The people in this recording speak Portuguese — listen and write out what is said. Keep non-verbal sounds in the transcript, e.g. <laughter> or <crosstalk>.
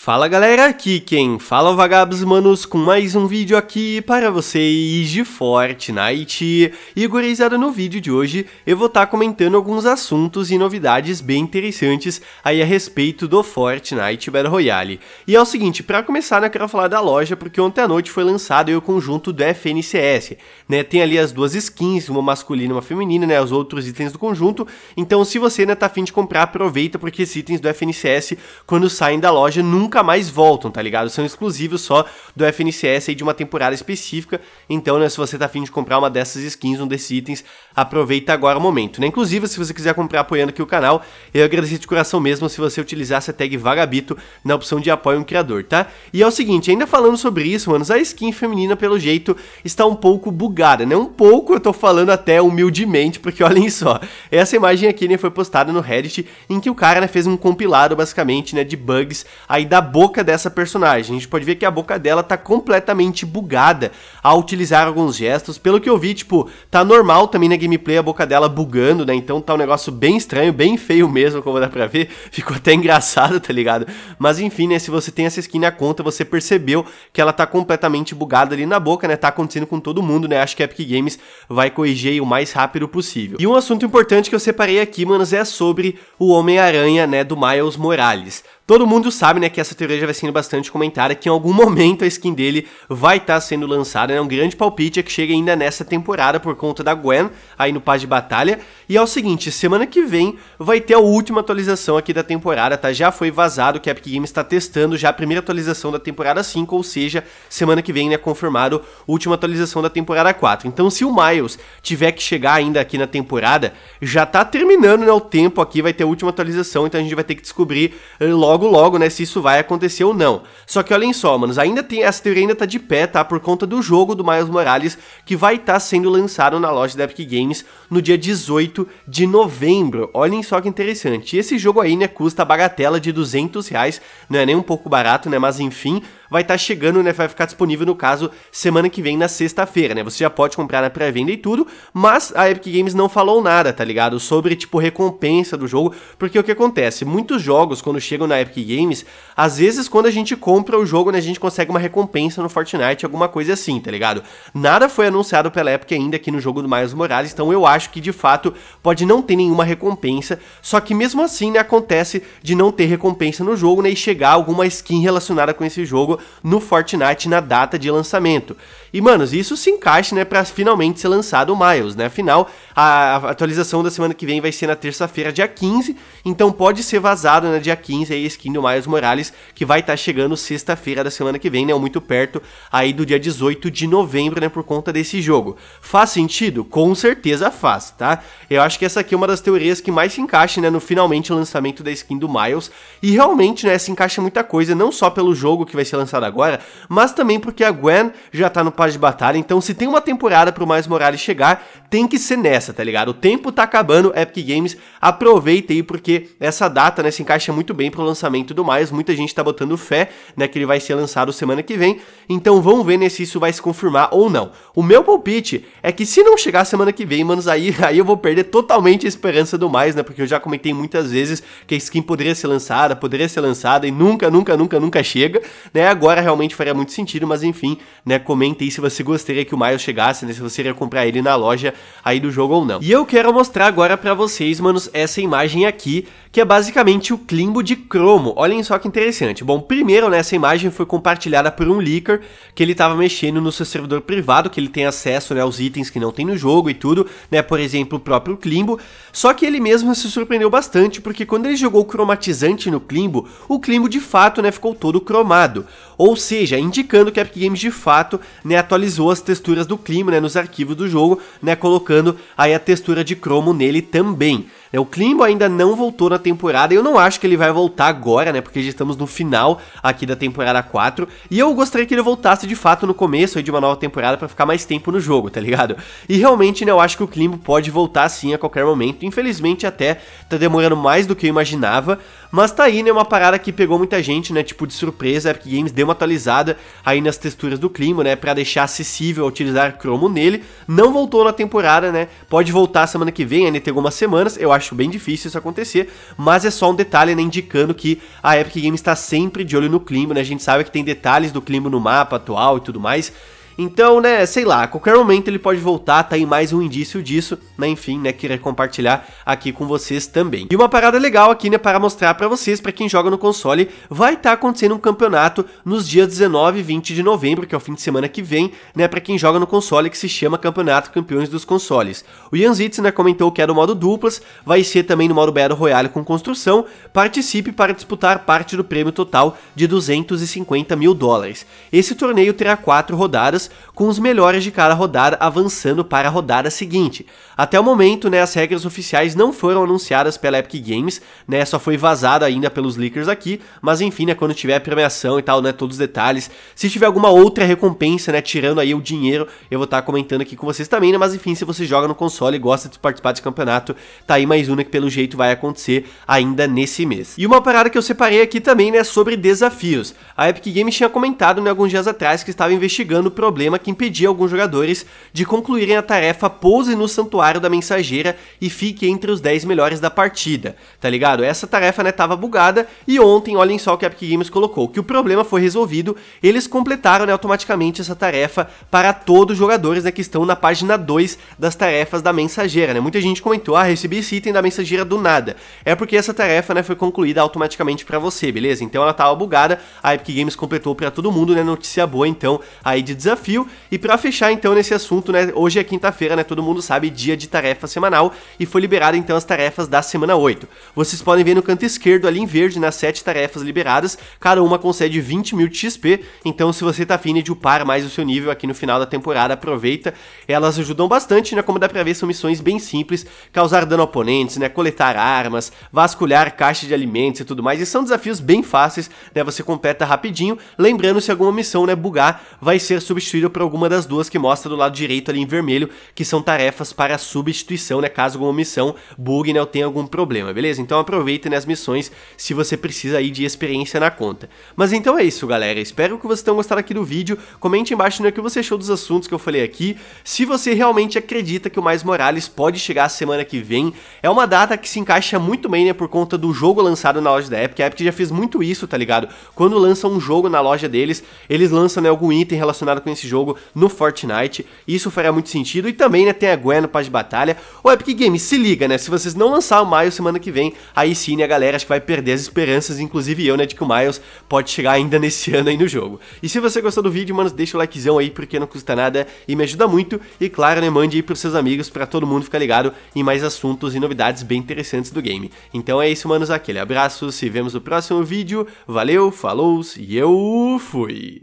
Fala galera, aqui quem fala é Vagabos Manos com mais um vídeo aqui para vocês de Fortnite. E gurizada, no vídeo de hoje eu vou estar tá comentando alguns assuntos e novidades bem interessantes aí a respeito do Fortnite Battle Royale. E é o seguinte, para começar né, eu quero falar da loja porque ontem à noite foi lançado o conjunto do FNCS, né? Tem ali as duas skins, uma masculina e uma feminina, né? Os outros itens do conjunto, então se você né, tá afim de comprar, aproveita porque esses itens do FNCS quando saem da loja nunca nunca mais voltam, tá ligado? São exclusivos só do FNCS aí de uma temporada específica. Então, né, se você tá afim de comprar uma dessas skins, um desses itens, aproveita agora o momento, né? Inclusive, se você quiser comprar apoiando aqui o canal, eu agradeço de coração mesmo se você utilizasse a tag Vagabito na opção de apoio um criador, tá? E é o seguinte, ainda falando sobre isso, mano, a skin feminina, pelo jeito, está um pouco bugada, né? Um pouco, eu tô falando até humildemente, porque <laughs> olhem só, essa imagem aqui, né, foi postada no Reddit, em que o cara, né, fez um compilado, basicamente, né, de bugs aí da da boca dessa personagem. A gente pode ver que a boca dela tá completamente bugada ao utilizar alguns gestos. Pelo que eu vi, tipo, tá normal também na gameplay a boca dela bugando, né? Então tá um negócio bem estranho, bem feio mesmo, como dá pra ver. <laughs> Ficou até engraçado, tá ligado? Mas enfim, né? Se você tem essa skin na conta, você percebeu que ela tá completamente bugada ali na boca, né? Tá acontecendo com todo mundo, né? Acho que a Epic Games vai corrigir o mais rápido possível. E um assunto importante que eu separei aqui, manos, é sobre o Homem-Aranha, né? Do Miles Morales. Todo mundo sabe, né, que essa teoria já vai sendo bastante comentada, que em algum momento a skin dele vai estar tá sendo lançada, né, um grande palpite é que chega ainda nessa temporada por conta da Gwen, aí no Paz de Batalha, e é o seguinte, semana que vem vai ter a última atualização aqui da temporada, tá, já foi vazado que a Epic Games está testando já a primeira atualização da temporada 5, ou seja, semana que vem, né, confirmado, a última atualização da temporada 4, então se o Miles tiver que chegar ainda aqui na temporada, já tá terminando, né, o tempo aqui, vai ter a última atualização, então a gente vai ter que descobrir eh, logo logo logo, né, se isso vai acontecer ou não. Só que olhem só, manos, ainda tem, essa teoria ainda tá de pé, tá, por conta do jogo do Miles Morales, que vai estar tá sendo lançado na loja da Epic Games no dia 18 de novembro. Olhem só que interessante, esse jogo aí, né, custa a bagatela de 200 reais, não é nem um pouco barato, né, mas enfim, vai estar tá chegando, né? Vai ficar disponível, no caso, semana que vem, na sexta-feira, né? Você já pode comprar na pré-venda e tudo, mas a Epic Games não falou nada, tá ligado? Sobre, tipo, recompensa do jogo, porque o que acontece? Muitos jogos, quando chegam na Epic Games, às vezes quando a gente compra o jogo, né? A gente consegue uma recompensa no Fortnite, alguma coisa assim, tá ligado? Nada foi anunciado pela Epic ainda aqui no jogo do Miles Morales, então eu acho que de fato pode não ter nenhuma recompensa, só que mesmo assim, né? Acontece de não ter recompensa no jogo, né? E chegar alguma skin relacionada com esse jogo no Fortnite na data de lançamento. E, manos, isso se encaixa, né, pra finalmente ser lançado o Miles, né? Afinal, a atualização da semana que vem vai ser na terça-feira, dia 15, então pode ser vazado, né, dia 15, aí a skin do Miles Morales, que vai estar tá chegando sexta-feira da semana que vem, né, ou muito perto aí do dia 18 de novembro, né, por conta desse jogo. Faz sentido? Com certeza faz, tá? Eu acho que essa aqui é uma das teorias que mais se encaixa, né, no finalmente lançamento da skin do Miles, e realmente, né, se encaixa muita coisa, não só pelo jogo que vai ser lançado, lançado agora, mas também porque a Gwen já tá no par de batalha, então se tem uma temporada pro Mais Morales chegar, tem que ser nessa, tá ligado? O tempo tá acabando, Epic Games, aproveita aí porque essa data, né, se encaixa muito bem pro lançamento do Mais, muita gente tá botando fé, né, que ele vai ser lançado semana que vem, então vamos ver né, se isso vai se confirmar ou não. O meu palpite é que se não chegar semana que vem, manos, aí, <laughs> aí eu vou perder totalmente a esperança do Mais, né, porque eu já comentei muitas vezes que a skin poderia ser lançada, poderia ser lançada e nunca, nunca, nunca, nunca chega, né, agora realmente faria muito sentido, mas enfim, né, Comente aí se você gostaria que o Miles chegasse, né, se você iria comprar ele na loja aí do jogo ou não. E eu quero mostrar agora pra vocês, manos, essa imagem aqui, que é basicamente o Climbo de cromo. Olhem só que interessante. Bom, primeiro, né, essa imagem foi compartilhada por um leaker, que ele tava mexendo no seu servidor privado, que ele tem acesso, né, aos itens que não tem no jogo e tudo, né, por exemplo, o próprio Climbo, só que ele mesmo se surpreendeu bastante, porque quando ele jogou o cromatizante no Climbo, o Climbo de fato, né, ficou todo cromado ou seja, indicando que a Epic Games de fato né, atualizou as texturas do clima né, nos arquivos do jogo, né, colocando aí a textura de cromo nele também. Né, o Klimbo ainda não voltou na temporada, eu não acho que ele vai voltar agora, né? Porque já estamos no final aqui da temporada 4, e eu gostaria que ele voltasse de fato no começo de uma nova temporada para ficar mais tempo no jogo, tá ligado? E realmente, né, eu acho que o Klimbo pode voltar sim a qualquer momento. Infelizmente até tá demorando mais do que eu imaginava, mas tá aí, né, uma parada que pegou muita gente, né, tipo de surpresa, a é Epic Games deu uma atualizada aí nas texturas do clima, né, para deixar acessível utilizar cromo nele. Não voltou na temporada, né? Pode voltar semana que vem, ainda tem algumas semanas. Eu acho bem difícil isso acontecer, mas é só um detalhe, né, indicando que a Epic Games está sempre de olho no clima, né? A gente sabe que tem detalhes do clima no mapa atual e tudo mais. Então, né, sei lá, a qualquer momento ele pode voltar, tá aí mais um indício disso, né, enfim, né, queria compartilhar aqui com vocês também. E uma parada legal aqui, né, para mostrar para vocês, para quem joga no console, vai estar tá acontecendo um campeonato nos dias 19 e 20 de novembro, que é o fim de semana que vem, né, para quem joga no console, que se chama Campeonato Campeões dos Consoles. O Yanzitsu, né, comentou que era é o modo duplas, vai ser também no modo Battle Royale com construção, participe para disputar parte do prêmio total de 250 mil dólares. Esse torneio terá quatro rodadas, com os melhores de cada rodada avançando para a rodada seguinte. Até o momento, né, as regras oficiais não foram anunciadas pela Epic Games, né, só foi vazada ainda pelos leakers aqui, mas enfim, né, quando tiver premiação e tal, né, todos os detalhes, se tiver alguma outra recompensa, né, tirando aí o dinheiro, eu vou estar tá comentando aqui com vocês também, né, mas enfim, se você joga no console e gosta de participar desse campeonato, tá aí mais uma que pelo jeito vai acontecer ainda nesse mês. E uma parada que eu separei aqui também, né, sobre desafios. A Epic Games tinha comentado, né, alguns dias atrás que estava investigando o problema problema que impedia alguns jogadores de concluírem a tarefa Pose no Santuário da Mensageira e fique entre os 10 melhores da partida, tá ligado? Essa tarefa, né, tava bugada e ontem, olhem só o que a Epic Games colocou, que o problema foi resolvido, eles completaram, né, automaticamente essa tarefa para todos os jogadores, né, que estão na página 2 das tarefas da Mensageira, né? Muita gente comentou, ah, recebi esse item da Mensageira do nada. É porque essa tarefa, né, foi concluída automaticamente para você, beleza? Então ela tava bugada, a Epic Games completou para todo mundo, né, notícia boa então aí de desafio desafio. E para fechar então nesse assunto, né, hoje é quinta-feira, né, todo mundo sabe, dia de tarefa semanal e foi liberado então as tarefas da semana 8. Vocês podem ver no canto esquerdo ali em verde nas sete 7 tarefas liberadas, cada uma concede 20 mil XP, então se você tá afim de upar mais o seu nível aqui no final da temporada, aproveita. Elas ajudam bastante, né, como dá pra ver, são missões bem simples, causar dano a oponentes, né, coletar armas, vasculhar caixa de alimentos e tudo mais, e são desafios bem fáceis, né, você completa rapidinho, lembrando se alguma missão, né, bugar, vai ser substituída substituído por alguma das duas que mostra do lado direito ali em vermelho, que são tarefas para substituição, né? Caso alguma missão bugue, né? Ou tenha algum problema, beleza? Então aproveita né, as missões se você precisa aí de experiência na conta. Mas então é isso, galera. Espero que vocês tenham gostado aqui do vídeo. Comente embaixo né, o que você achou dos assuntos que eu falei aqui. Se você realmente acredita que o Mais Morales pode chegar a semana que vem, é uma data que se encaixa muito bem, né? Por conta do jogo lançado na loja da Epic. A Epic já fez muito isso, tá ligado? Quando lança um jogo na loja deles, eles lançam né, algum item relacionado com nesse jogo no Fortnite. Isso faria muito sentido. E também, né, tem a Gwen no Paz de Batalha. O Epic Games, se liga, né? Se vocês não lançar o Miles semana que vem, aí sim, né, a galera acho que vai perder as esperanças, inclusive eu, né, de que o Miles pode chegar ainda nesse <laughs> ano aí no jogo. E se você gostou do vídeo, mano, deixa o likezão aí, porque não custa nada e me ajuda muito. E claro, né, mande aí pros seus amigos para todo mundo ficar ligado em mais assuntos e novidades bem interessantes do game. Então é isso, manos, aquele abraço, se vemos no próximo vídeo. Valeu, falou e eu fui!